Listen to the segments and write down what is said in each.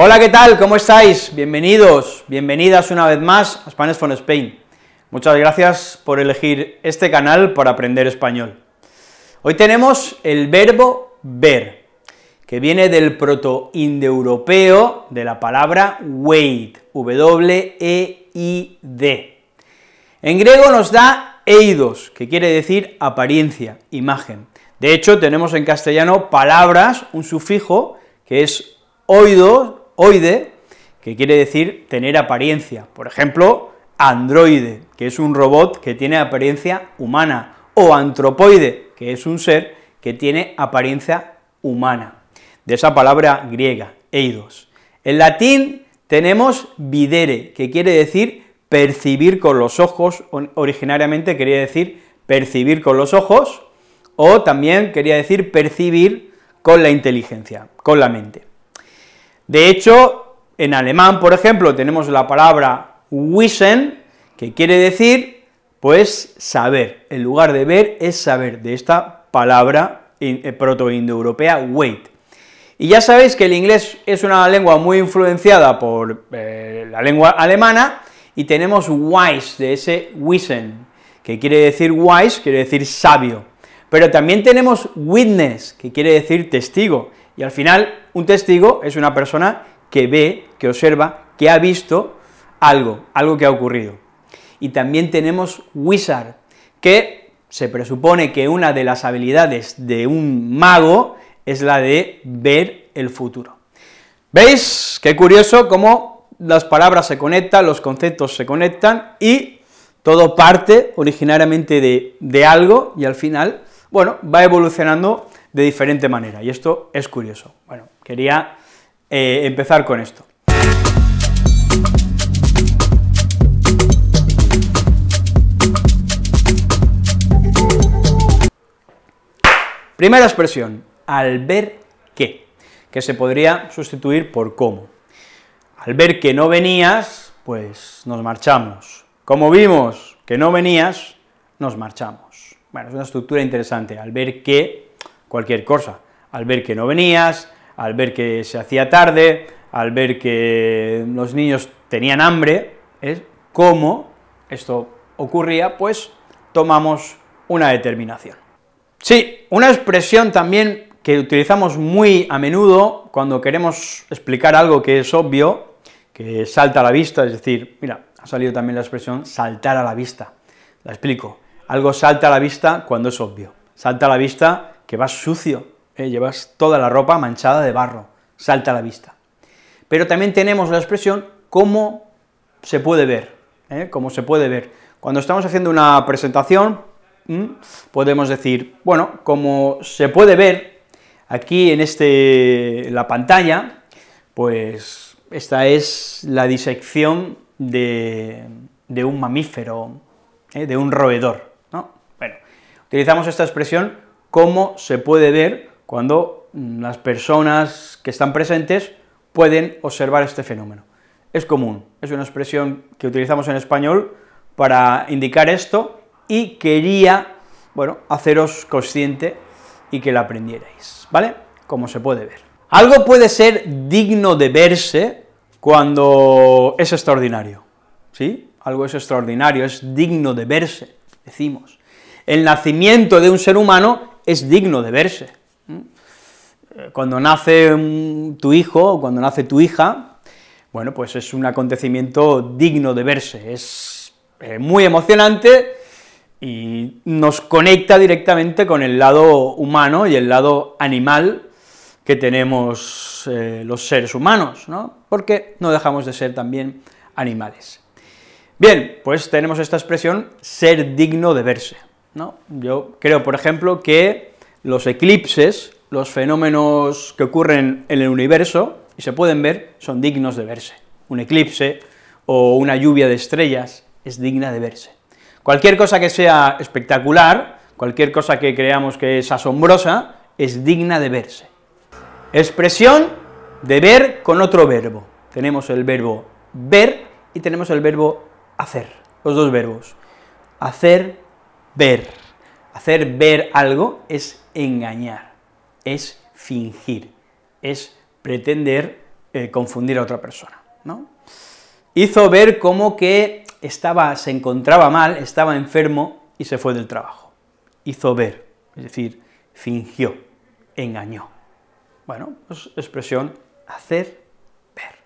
Hola, ¿qué tal? ¿Cómo estáis? Bienvenidos, bienvenidas una vez más a Spanish for Spain. Muchas gracias por elegir este canal para aprender español. Hoy tenemos el verbo ver, que viene del proto indoeuropeo de la palabra wait, W-E-I-D. En griego nos da eidos, que quiere decir apariencia, imagen. De hecho, tenemos en castellano palabras, un sufijo, que es oido, oide, que quiere decir tener apariencia. Por ejemplo, androide, que es un robot que tiene apariencia humana, o antropoide, que es un ser que tiene apariencia humana, de esa palabra griega, eidos. En latín tenemos videre, que quiere decir percibir con los ojos, originariamente quería decir percibir con los ojos, o también quería decir percibir con la inteligencia, con la mente. De hecho, en alemán, por ejemplo, tenemos la palabra wissen, que quiere decir, pues, saber. En lugar de ver, es saber, de esta palabra eh, protoindoeuropea wait. Y ya sabéis que el inglés es una lengua muy influenciada por eh, la lengua alemana, y tenemos wise, de ese wissen, que quiere decir wise, quiere decir sabio. Pero también tenemos witness, que quiere decir testigo, y al final, un testigo es una persona que ve, que observa, que ha visto algo, algo que ha ocurrido. Y también tenemos wizard, que se presupone que una de las habilidades de un mago es la de ver el futuro. ¿Veis? Qué curioso cómo las palabras se conectan, los conceptos se conectan y todo parte originariamente de, de algo y al final, bueno, va evolucionando de diferente manera. Y esto es curioso. Bueno, quería eh, empezar con esto. Primera expresión, al ver que, que se podría sustituir por cómo. Al ver que no venías, pues nos marchamos. Como vimos que no venías, nos marchamos. Bueno, es una estructura interesante. Al ver que, cualquier cosa, al ver que no venías, al ver que se hacía tarde, al ver que los niños tenían hambre, es ¿eh? cómo esto ocurría, pues tomamos una determinación. Sí, una expresión también que utilizamos muy a menudo cuando queremos explicar algo que es obvio, que salta a la vista, es decir, mira, ha salido también la expresión saltar a la vista. La explico. Algo salta a la vista cuando es obvio. Salta a la vista que vas sucio, eh, llevas toda la ropa manchada de barro, salta a la vista. Pero también tenemos la expresión cómo se puede ver, ¿Eh? cómo se puede ver. Cuando estamos haciendo una presentación, podemos decir, bueno, como se puede ver aquí en, este, la pantalla, pues esta es la disección de, un mamífero, ¿eh? de un roedor, ¿no? Bueno, utilizamos esta expresión como se puede ver cuando las personas que están presentes pueden observar este fenómeno. Es común, es una expresión que utilizamos en español para indicar esto y quería, bueno, haceros consciente y que la aprendierais, ¿vale? Como se puede ver. Algo puede ser digno de verse cuando es extraordinario, ¿sí? Algo es extraordinario, es digno de verse, decimos. El nacimiento de un ser humano es digno de verse. Cuando nace tu hijo o cuando nace tu hija, bueno, pues es un acontecimiento digno de verse, es eh, muy emocionante y nos conecta directamente con el lado humano y el lado animal que tenemos eh, los seres humanos, ¿no? Porque no dejamos de ser también animales. Bien, pues tenemos esta expresión ser digno de verse. ¿no? Yo creo, por ejemplo, que los eclipses, los fenómenos que ocurren en el universo y se pueden ver, son dignos de verse. Un eclipse o una lluvia de estrellas es digna de verse. Cualquier cosa que sea espectacular, cualquier cosa que creamos que es asombrosa, es digna de verse. Expresión de ver con otro verbo. Tenemos el verbo ver y tenemos el verbo hacer, los dos verbos. Hacer ver. Hacer ver algo es engañar, es fingir, es pretender eh, confundir a otra persona, ¿no? Hizo ver como que estaba, se encontraba mal, estaba enfermo y se fue del trabajo. Hizo ver, es decir, fingió, engañó. Bueno, es pues, expresión hacer ver.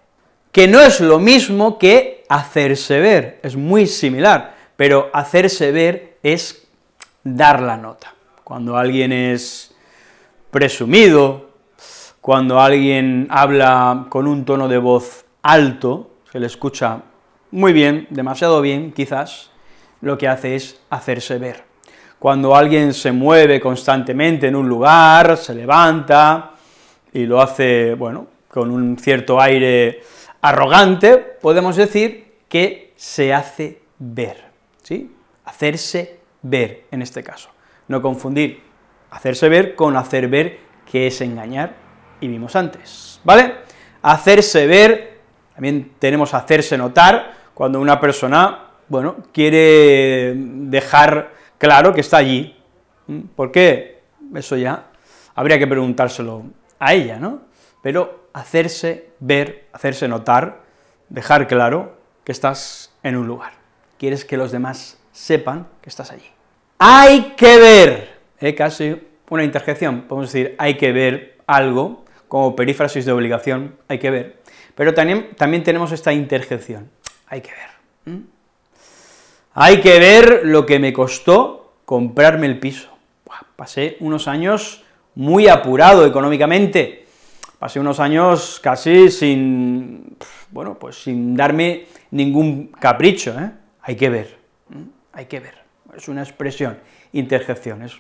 Que no es lo mismo que hacerse ver, es muy similar, pero hacerse ver es dar la nota. Cuando alguien es presumido, cuando alguien habla con un tono de voz alto, se le escucha muy bien, demasiado bien, quizás, lo que hace es hacerse ver. Cuando alguien se mueve constantemente en un lugar, se levanta y lo hace, bueno, con un cierto aire arrogante, podemos decir que se hace ver, ¿sí? hacerse ver en este caso. No confundir hacerse ver con hacer ver, que es engañar, y vimos antes, ¿vale? Hacerse ver, también tenemos hacerse notar, cuando una persona, bueno, quiere dejar claro que está allí. ¿Mm? ¿Por qué? Eso ya habría que preguntárselo a ella, ¿no? Pero hacerse ver, hacerse notar, dejar claro que estás en un lugar. Quieres que los demás sepan que estás allí. Hay que ver, casi una interjección, podemos decir hay que ver algo, como perífrasis de obligación, hay que ver, pero también, tenemos esta interjección, hay que ver. ¿Mm? Hay que ver lo que me costó comprarme el piso. pasé unos años muy apurado económicamente, pasé unos años casi sin, bueno, pues sin darme ningún capricho, ¿eh? hay que ver. ¿Mm? hay que ver, es una expresión, interjecciones.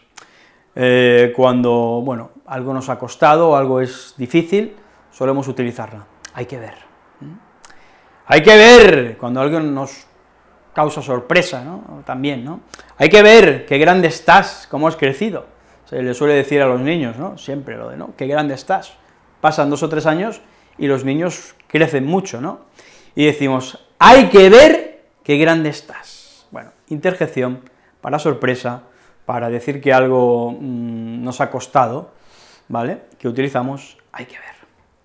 Eh, cuando, bueno, algo nos ha costado, algo es difícil, solemos utilizarla, hay que ver. Hay que ver cuando alguien nos causa sorpresa, ¿no? También, ¿no? Hay que ver qué grande estás, cómo has crecido. Se le suele decir a los niños, ¿no? Siempre lo de, ¿no? Qué grande estás. Pasan dos o tres años y los niños crecen mucho, ¿no? Y decimos, hay que ver qué grande estás interjección, para sorpresa, para decir que algo mm, nos ha costado, ¿vale? Que utilizamos, hay que ver.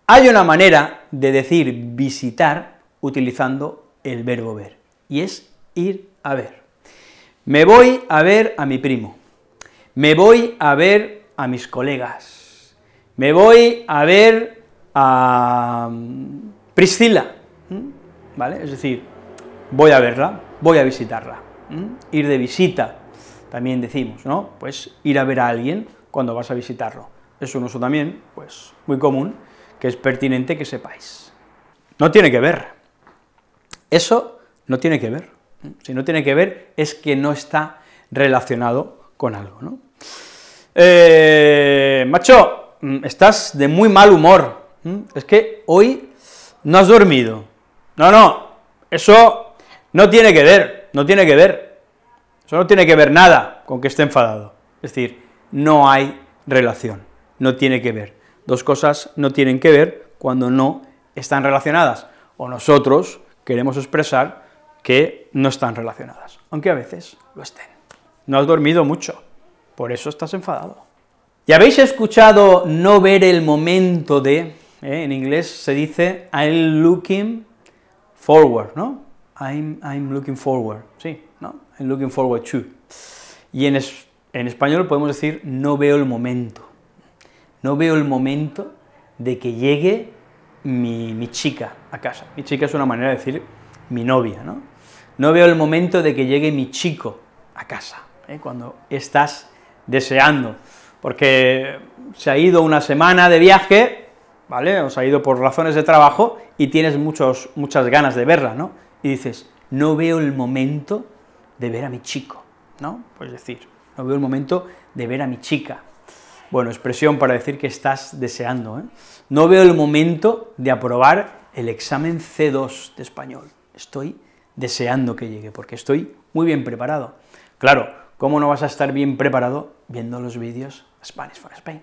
Hay una manera de decir visitar utilizando el verbo ver, y es ir a ver. Me voy a ver a mi primo, me voy a ver a mis colegas, me voy a ver a mm, Priscila, ¿vale? Es decir, voy a verla, voy a visitarla. Ir de visita, también decimos, ¿no? Pues ir a ver a alguien cuando vas a visitarlo. Es un uso también, pues, muy común, que es pertinente que sepáis. No tiene que ver. Eso no tiene que ver. Si no tiene que ver, es que no está relacionado con algo, ¿no? Eh, macho, mm, estás de muy mal humor. Mm, es que hoy no has dormido. No, no, eso no tiene que ver. No tiene que ver, eso no tiene que ver nada con que esté enfadado. Es decir, no hay relación, no tiene que ver. Dos cosas no tienen que ver cuando no están relacionadas, o nosotros queremos expresar que no están relacionadas, aunque a veces lo estén. No has dormido mucho, por eso estás enfadado. Y habéis escuchado no ver el momento de, eh, en inglés se dice I'm looking forward, ¿no? I'm, looking forward, sí, ¿no? I'm looking forward to. Y en, español podemos decir no veo el momento. No veo el momento de que llegue mi, chica a casa. Mi chica es una manera de decir mi novia, ¿no? No veo el momento de que llegue mi chico a casa, ¿eh? cuando estás deseando, porque se ha ido una semana de viaje, ¿vale? O se ha ido por razones de trabajo y tienes muchos, muchas ganas de verla, ¿no? y dices, no veo el momento de ver a mi chico, ¿no? Pues decir, no veo el momento de ver a mi chica. Bueno, expresión para decir que estás deseando, ¿eh? No veo el momento de aprobar el examen C2 de español. Estoy deseando que llegue, porque estoy muy bien preparado. Claro, ¿cómo no vas a estar bien preparado viendo los vídeos Spanish for Spain?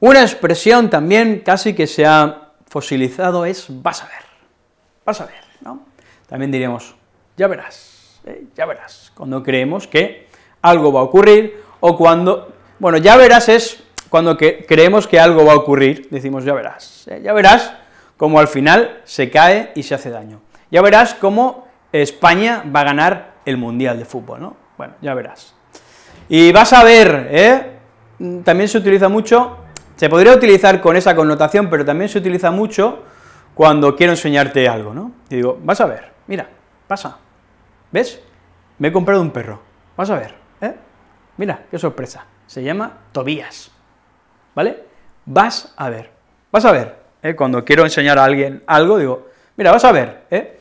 Una expresión también casi que se ha fosilizado es vas a ver, vas a ver, ¿no? también diremos, ya verás, eh, ya verás, cuando creemos que algo va a ocurrir, o cuando, bueno, ya verás es cuando creemos que algo va a ocurrir, decimos, ya verás, eh, ya verás cómo al final se cae y se hace daño. Ya verás cómo España va a ganar el Mundial de Fútbol, ¿no? Bueno, ya verás. Y vas a ver, ¿eh? Mm, también se utiliza mucho, se podría utilizar con esa connotación, pero también se utiliza mucho cuando quiero enseñarte algo, ¿no? Y digo, vas a ver, mira, pasa. ¿Ves? Me he comprado un perro. Vas a ver, ¿eh? Mira, qué sorpresa. Se llama Tobías. ¿Vale? Vas a ver. Vas a ver. ¿eh? Cuando quiero enseñar a alguien algo, digo, mira, vas a ver, ¿eh?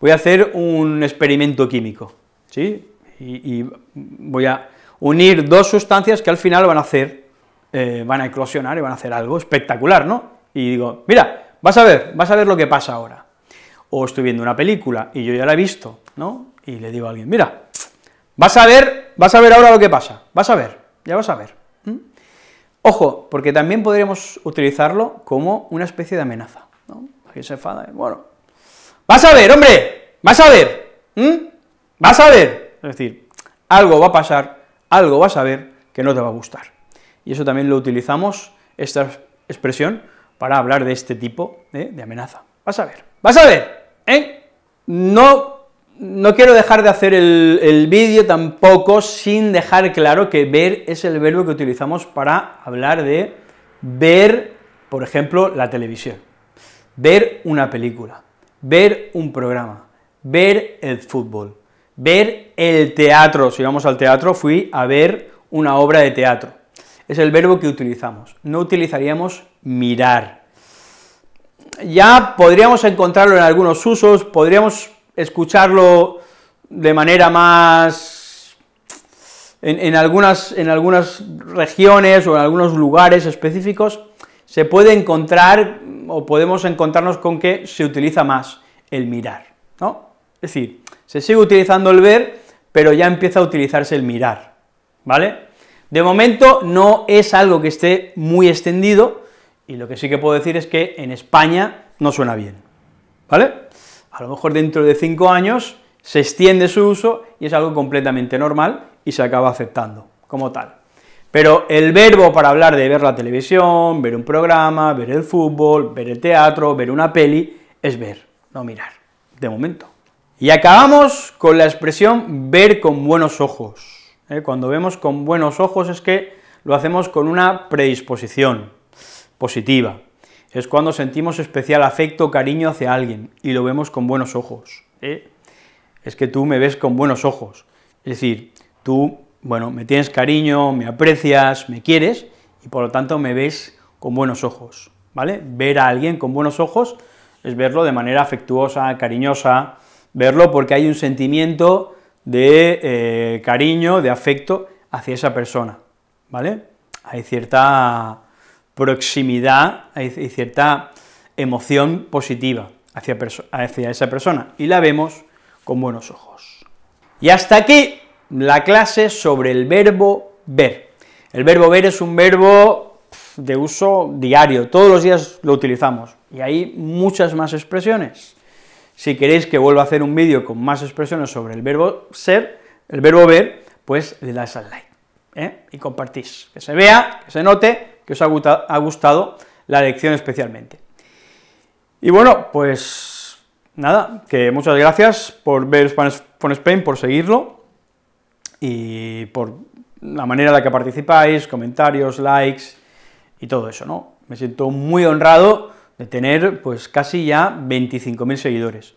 Voy a hacer un experimento químico, ¿sí? Y, voy a unir dos sustancias que al final van a hacer, eh, van a eclosionar y van a hacer algo espectacular, ¿no? Y digo, mira, vas a ver, vas a ver lo que pasa ahora o estoy viendo una película y yo ya la he visto, ¿no? Y le digo a alguien, mira, vas a ver, vas a ver ahora lo que pasa, vas a ver, ya vas a ver. Ojo, porque también podríamos utilizarlo como una especie de amenaza, ¿no? se enfada, bueno, vas a ver, hombre, vas a ver, vas a ver. Es decir, algo va a pasar, algo vas a ver que no te va a gustar. Y eso también lo utilizamos, esta expresión, para hablar de este tipo ¿eh? de amenaza. Vas a ver, vas a ver, ¿Eh? No, no quiero dejar de hacer el, el vídeo tampoco sin dejar claro que ver es el verbo que utilizamos para hablar de ver, por ejemplo, la televisión, ver una película, ver un programa, ver el fútbol, ver el teatro, si vamos al teatro, fui a ver una obra de teatro. Es el verbo que utilizamos. No utilizaríamos mirar, ya podríamos encontrarlo en algunos usos, podríamos escucharlo de manera más... En, algunas, algunas regiones o en algunos lugares específicos se puede encontrar o podemos encontrarnos con que se utiliza más el mirar, ¿no? Es decir, se sigue utilizando el ver, pero ya empieza a utilizarse el mirar, ¿vale? De momento no es algo que esté muy extendido, y lo que sí que puedo decir es que en España no suena bien, ¿vale? A lo mejor dentro de cinco años se extiende su uso y es algo completamente normal y se acaba aceptando como tal. Pero el verbo para hablar de ver la televisión, ver un programa, ver el fútbol, ver el teatro, ver una peli, es ver, no mirar, de momento. Y acabamos con la expresión ver con buenos ojos. ¿eh? Cuando vemos con buenos ojos es que lo hacemos con una predisposición, positiva. Es cuando sentimos especial afecto o cariño hacia alguien y lo vemos con buenos ojos. ¿eh? Es que tú me ves con buenos ojos. Es decir, tú, bueno, me tienes cariño, me aprecias, me quieres y por lo tanto me ves con buenos ojos. ¿Vale? Ver a alguien con buenos ojos es verlo de manera afectuosa, cariñosa, verlo porque hay un sentimiento de eh, cariño, de afecto hacia esa persona, ¿vale? Hay cierta proximidad y cierta emoción positiva hacia, esa persona, y la vemos con buenos ojos. Y hasta aquí la clase sobre el verbo ver. El verbo ver es un verbo de uso diario, todos los días lo utilizamos, y hay muchas más expresiones. Si queréis que vuelva a hacer un vídeo con más expresiones sobre el verbo ser, el verbo ver, pues le das al like, ¿eh? y compartís, que se vea, que se note, que os ha gustado la lección especialmente. Y bueno, pues nada, que muchas gracias por ver Spanish Spain, por seguirlo y por la manera en la que participáis, comentarios, likes y todo eso, ¿no? Me siento muy honrado de tener pues casi ya 25.000 seguidores.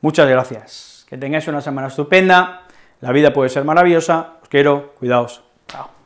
Muchas gracias, que tengáis una semana estupenda, la vida puede ser maravillosa, os quiero, cuidaos, chao.